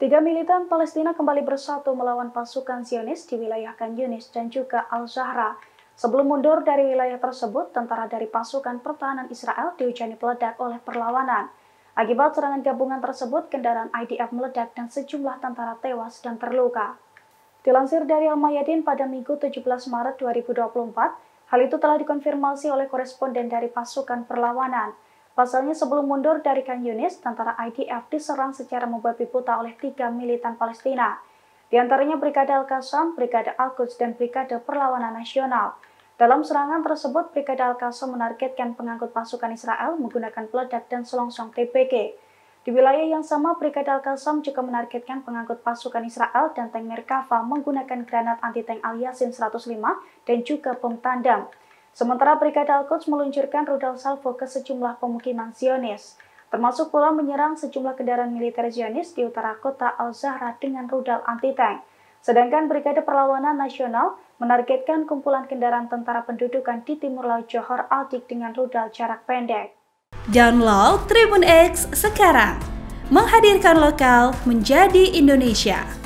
Tiga militan Palestina kembali bersatu melawan pasukan Zionis di wilayah Khan Yunis dan juga Al-Zahra. Sebelum mundur dari wilayah tersebut, tentara dari pasukan pertahanan Israel dihujani peledak oleh perlawanan. Akibat serangan gabungan tersebut, kendaraan IDF meledak dan sejumlah tentara tewas dan terluka. Dilansir dari Al-Mayadin pada Minggu 17 Maret 2024, hal itu telah dikonfirmasi oleh koresponden dari pasukan perlawanan. Pasalnya sebelum mundur dari Khan Yunis, tentara IDF diserang secara membabi buta oleh tiga militan Palestina. Di antaranya Brigade Al-Qassam, Brigade Al-Quds, dan Brigade Perlawanan Nasional. Dalam serangan tersebut, Brigade Al-Qassam menargetkan pengangkut pasukan Israel menggunakan peledak dan selongsong TPG. Di wilayah yang sama, Brigade Al-Qassam juga menargetkan pengangkut pasukan Israel dan tank Merkava menggunakan granat anti-tank Al-Yasin 105 dan juga bom tandang. Sementara Brigade Al-Quds meluncurkan rudal salvo ke sejumlah pemukiman Zionis, termasuk pula menyerang sejumlah kendaraan militer Zionis di utara kota Al-Zahra dengan rudal anti-tank. Sedangkan Brigade Perlawanan Nasional menargetkan kumpulan kendaraan tentara pendudukan di timur Laut Johor Al-Tik dengan rudal jarak pendek. Download Tribun X sekarang, menghadirkan lokal menjadi Indonesia.